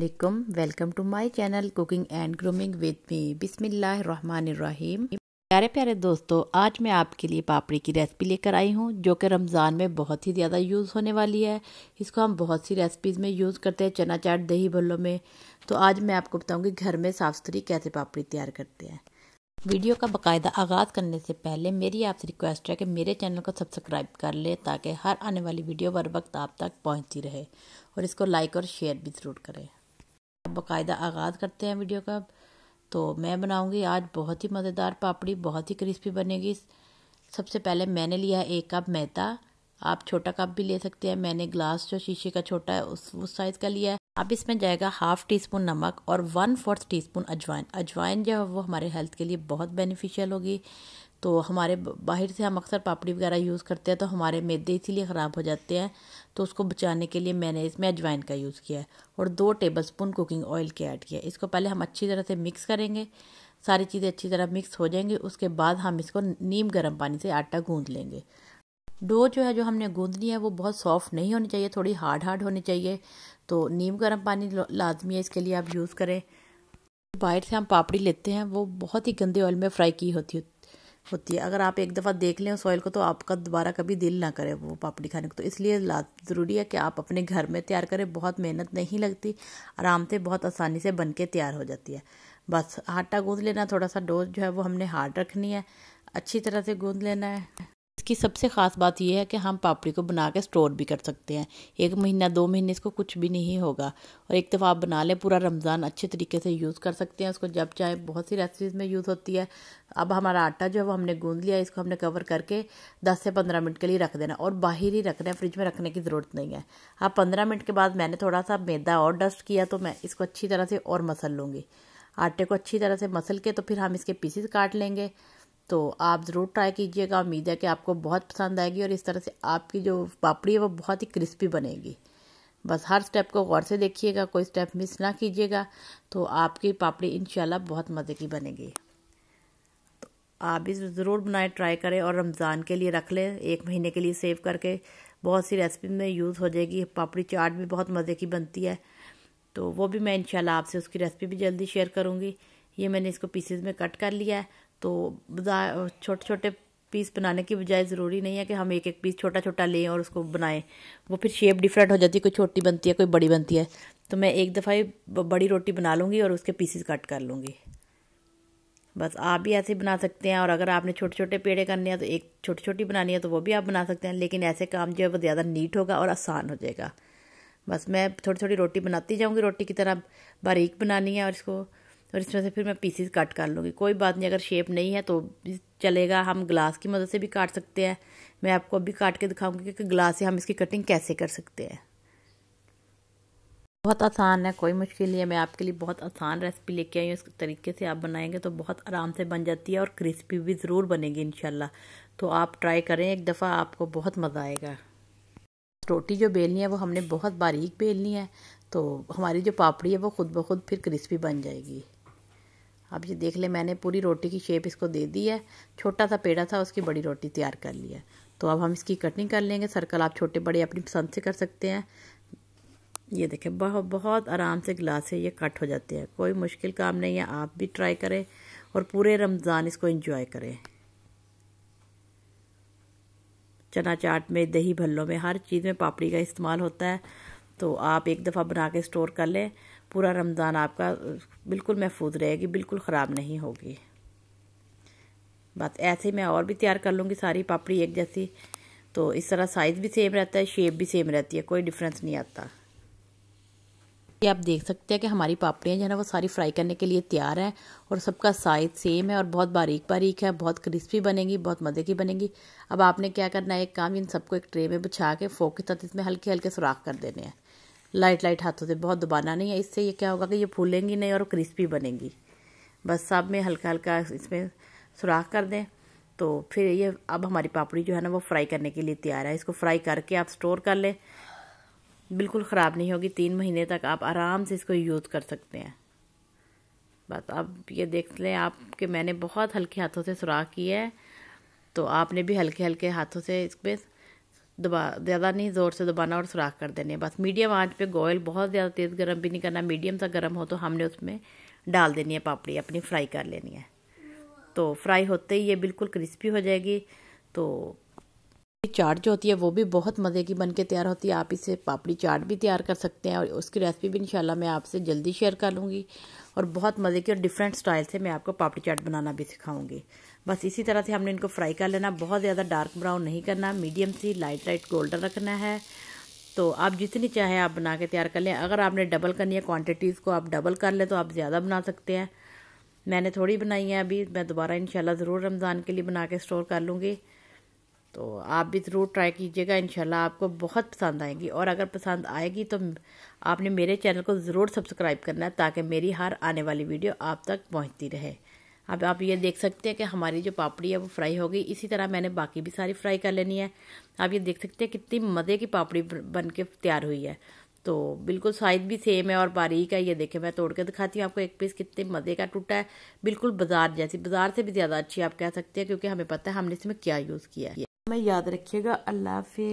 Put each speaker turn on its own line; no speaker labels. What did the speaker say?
अलैक्म welcome to my channel cooking and grooming with me बिस्मिल्लाहिर्रहमानिर्रहीम प्यारे प्यारे दोस्तों आज मैं आपके लिए पापड़ी की रेसिपी लेकर आई हूँ जो कि रमज़ान में बहुत ही ज़्यादा यूज़ होने वाली है इसको हम बहुत सी रेसिपीज़ में यूज़ करते हैं चना चाट दही भल्लों में तो आज मैं आपको बताऊँगी घर में साफ़ सुथरी कैसे पापड़ी तैयार करते हैं वीडियो का बाकायदा आगाज़ करने से पहले मेरी आपसे रिक्वेस्ट है कि मेरे चैनल को सब्सक्राइब कर लें ताकि हर आने वाली वीडियो बर वक्त आप तक पहुँचती रहे और इसको लाइक और शेयर भी ज़रूर करें बाकायदा आगाज़ करते हैं वीडियो का तो मैं बनाऊंगी आज बहुत ही मज़ेदार पापड़ी बहुत ही क्रिस्पी बनेगी सबसे पहले मैंने लिया है एक कप मैदा आप छोटा कप भी ले सकते हैं मैंने ग्लास जो शीशे का छोटा है उस उस साइज़ का लिया है अब इसमें जाएगा हाफ टी स्पून नमक और वन फोर्थ टी स्पून अजवाइन अजवाइन जो है वो हमारे हेल्थ के लिए बहुत बेनिफिशियल होगी तो हमारे बाहर से हम अक्सर पापड़ी वगैरह यूज़ करते हैं तो हमारे मैदे इसीलिए ख़राब हो जाते हैं तो उसको बचाने के लिए मैंने इसमें अजवाइन का यूज़ किया है और दो टेबल स्पून कुकिंग ऑयल के ऐड किया इसको पहले हम अच्छी तरह से मिक्स करेंगे सारी चीज़ें अच्छी तरह मिक्स हो जाएंगी उसके बाद हम इसको नीम गर्म पानी से आटा गूंद लेंगे डो जो है जो हमने गूंदनी है वो बहुत सॉफ्ट नहीं होनी चाहिए थोड़ी हार्ड हार्ड होनी चाहिए तो नीम गर्म पानी लाजमी है इसके लिए आप यूज़ करें बाहर से हम पापड़ी लेते हैं वो बहुत ही गंदे ऑयल में फ्राई की होती है होती है अगर आप एक दफ़ा देख लें उस ऑयल को तो आपका दोबारा कभी दिल ना करे वो पापड़ी खाने को तो इसलिए ज़रूरी है कि आप अपने घर में तैयार करें बहुत मेहनत नहीं लगती आराम से बहुत आसानी से बन के तैयार हो जाती है बस आटा गूँध लेना थोड़ा सा डोज जो है वो हमने हार्ड रखनी है अच्छी तरह से गूँध लेना है इसकी सबसे ख़ास बात यह है कि हम पापड़ी को बना के स्टोर भी कर सकते हैं एक महीना दो महीने इसको कुछ भी नहीं होगा और एक दफ़ा आप बना लें पूरा रमज़ान अच्छे तरीके से यूज़ कर सकते हैं उसको जब चाहे बहुत सी रेसिपीज़ में यूज़ होती है अब हमारा आटा जो है वो हमने गूंद लिया इसको हमने कवर करके दस से पंद्रह मिनट के लिए रख देना और बाहर ही रखना है फ्रिज में रखने की ज़रूरत नहीं है अब पंद्रह मिनट के बाद मैंने थोड़ा सा मैदा और डस्ट किया तो मैं इसको अच्छी तरह से और मसल लूँगी आटे को अच्छी तरह से मसल के तो फिर हम इसके पीसीस काट लेंगे तो आप ज़रूर ट्राई कीजिएगा उम्मीद है कि आपको बहुत पसंद आएगी और इस तरह से आपकी जो पापड़ी है वो बहुत ही क्रिस्पी बनेगी बस हर स्टेप को गौर से देखिएगा कोई स्टेप मिस ना कीजिएगा तो आपकी पापड़ी इन बहुत मज़े की बनेगी तो आप भी ज़रूर बनाए ट्राई करें और रमज़ान के लिए रख लें एक महीने के लिए सेव करके बहुत सी रेसिपी में यूज़ हो जाएगी पापड़ी चाट भी बहुत मज़े की बनती है तो वो भी मैं इनशाला आपसे उसकी रेसिपी भी जल्दी शेयर करूँगी ये मैंने इसको पीसेज में कट कर लिया है तो बजाय छोटे छोटे पीस बनाने की बजाय ज़रूरी नहीं है कि हम एक एक पीस छोटा छोटा लें और उसको बनाएं वो फिर शेप डिफरेंट हो जाती है कोई छोटी बनती है कोई बड़ी बनती है तो मैं एक दफ़ा ही बड़ी रोटी बना लूँगी और उसके पीसेस कट कर लूँगी बस आप भी ऐसे बना सकते हैं और अगर आपने छोटे छोटे पेड़े करने हैं तो एक छोटी छोटी बनानी है तो वो भी आप बना सकते हैं लेकिन ऐसे काम जो है वो ज़्यादा नीट होगा और आसान हो जाएगा बस मैं थोड़ी थोड़ी रोटी बनाती जाऊँगी रोटी की तरह बारीक बनानी है और इसको तो और इसमें से फिर मैं पीसीस कट कर लूँगी कोई बात नहीं अगर शेप नहीं है तो चलेगा हम ग्लास की मदद से भी काट सकते हैं मैं आपको अभी काट के दिखाऊंगी कि ग्लास से हम इसकी कटिंग कैसे कर सकते हैं बहुत आसान है कोई मुश्किल नहीं है मैं आपके लिए बहुत आसान रेसिपी लेके आई हूँ इस तरीके से आप बनाएंगे तो बहुत आराम से बन जाती है और क्रिस्पी भी ज़रूर बनेगी इन तो आप ट्राई करें एक दफ़ा आपको बहुत मज़ा आएगा रोटी जो बेलनी है वो हमने बहुत बारीक बेलनी है तो हमारी जो पापड़ी है वो खुद ब खुद फिर क्रिस्पी बन जाएगी अब ये देख ले मैंने पूरी रोटी की शेप इसको दे दी है छोटा सा पेड़ा था उसकी बड़ी रोटी तैयार कर ली है तो अब हम इसकी कटिंग कर लेंगे सर्कल आप छोटे बड़े अपनी पसंद से कर सकते हैं ये देखें बहुत बहुत आराम से गिलास से ये कट हो जाते हैं कोई मुश्किल काम नहीं है आप भी ट्राई करें और पूरे रमज़ान इसको इंजॉय करें चना चाट में दही भल्लों में हर चीज़ में पापड़ी का इस्तेमाल होता है तो आप एक दफ़ा बना के स्टोर कर लें पूरा रमज़ान आपका बिल्कुल महफूज रहेगी बिल्कुल ख़राब नहीं होगी बस ऐसे मैं और भी तैयार कर लूँगी सारी पापड़ी एक जैसी तो इस तरह साइज़ भी सेम रहता है शेप भी सेम रहती है कोई डिफरेंस नहीं आता ये आप देख सकते हैं कि हमारी पापड़ियाँ जो है ना वो सारी फ्राई करने के लिए तैयार हैं और सबका साइज़ सेम है और बहुत बारीक बारीक है बहुत क्रिस्पी बनेगी बहुत मज़े की बनेगी अब आपने क्या करना है एक काम इन सबको एक ट्रे में बिछा के फोक के साथ इसमें हल्के हल्के सुराख कर देने हैं लाइट लाइट हाथों से बहुत दबाना नहीं है इससे ये क्या होगा कि ये फूलेंगी नहीं और क्रिस्पी बनेंगी बस सब में हल्का हल्का इसमें सुराख कर दें तो फिर ये अब हमारी पापड़ी जो है ना वो फ्राई करने के लिए तैयार है इसको फ्राई करके आप स्टोर कर लें बिल्कुल ख़राब नहीं होगी तीन महीने तक आप आराम से इसको यूज़ कर सकते हैं बस अब ये देख लें आप कि मैंने बहुत हल्के हाथों से सुराख की है तो आपने भी हल्के हल्के हाथों से इस पर दबा ज़्यादा नहीं ज़ोर से दबाना और सुराख कर देने बस मीडियम आंच पे गोयल बहुत ज़्यादा तेज़ गर्म भी नहीं करना मीडियम सा गर्म हो तो हमने उसमें डाल देनी है पापड़ी अपनी फ्राई कर लेनी है तो फ्राई होते ही ये बिल्कुल क्रिस्पी हो जाएगी तो चाट जो होती है वो भी बहुत मज़े की बन के तैयार होती है आप इसे पापड़ी चाट भी तैयार कर सकते हैं और उसकी रेसिपी भी इंशाल्लाह मैं आपसे जल्दी शेयर कर लूँगी और बहुत मज़े की और डिफरेंट स्टाइल से मैं आपको पापड़ी चाट बनाना भी सिखाऊँगी बस इसी तरह से हमने इनको फ्राई कर लेना बहुत ज़्यादा डार्क ब्राउन नहीं करना मीडियम सी लाइट लाइट गोल्डन रखना है तो आप जितनी चाहे आप बना के तैयार कर लें अगर आपने डबल करनी है क्वांटिटीज़ को आप डबल कर लें तो आप ज़्यादा बना सकते हैं मैंने थोड़ी बनाई है अभी मैं दोबारा इन ज़रूर रमज़ान के लिए बना के स्टोर कर लूँगी तो आप भी ज़रूर ट्राई कीजिएगा इन आपको बहुत पसंद आएगी और अगर पसंद आएगी तो आपने मेरे चैनल को ज़रूर सब्सक्राइब करना है ताकि मेरी हर आने वाली वीडियो आप तक पहुँचती रहे अब आप ये देख सकते हैं कि हमारी जो पापड़ी है वो फ्राई हो गई इसी तरह मैंने बाकी भी सारी फ्राई कर लेनी है आप ये देख सकते हैं कितनी मज़े की पापड़ी बन के तैयार हुई है तो बिल्कुल साइज भी सेम है और बारीक है ये देखें मैं तोड़ के दिखाती हूँ आपको एक पीस कितने मज़े का टूटा है बिल्कुल बाजार जैसी बाजार से भी ज़्यादा अच्छी आप कह सकते हैं क्योंकि हमें पता है हमने इसमें क्या यूज़ किया है हमें याद रखिएगा अल्लाह हाफि